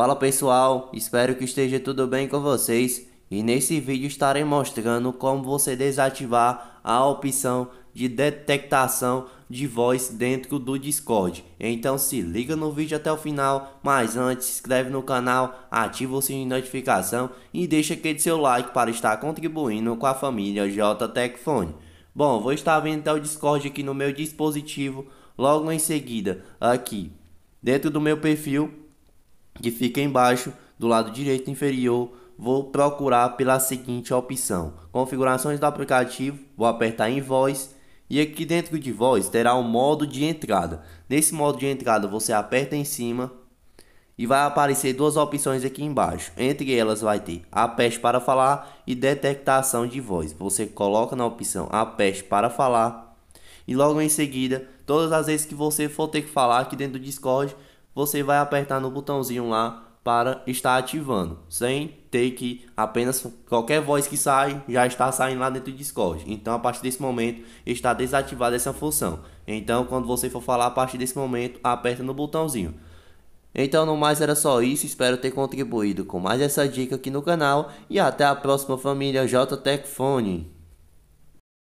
Fala pessoal, espero que esteja tudo bem com vocês e nesse vídeo estarei mostrando como você desativar a opção de detectação de voz dentro do Discord. Então se liga no vídeo até o final, mas antes se inscreve no canal, ativa o sininho de notificação e deixa aquele seu like para estar contribuindo com a família JTech Bom, vou estar vindo até o Discord aqui no meu dispositivo, logo em seguida aqui dentro do meu perfil que fica embaixo do lado direito inferior, vou procurar pela seguinte opção: Configurações do aplicativo, vou apertar em Voz e aqui dentro de Voz terá o um modo de entrada. Nesse modo de entrada você aperta em cima e vai aparecer duas opções aqui embaixo. Entre elas vai ter aperte para falar e detectação de voz. Você coloca na opção aperte para falar e logo em seguida, todas as vezes que você for ter que falar aqui dentro do Discord, você vai apertar no botãozinho lá para estar ativando, sem ter que apenas qualquer voz que sai já está saindo lá dentro do Discord. Então, a partir desse momento, está desativada essa função. Então, quando você for falar a partir desse momento, aperta no botãozinho. Então, no mais era só isso. Espero ter contribuído com mais essa dica aqui no canal e até a próxima família JTech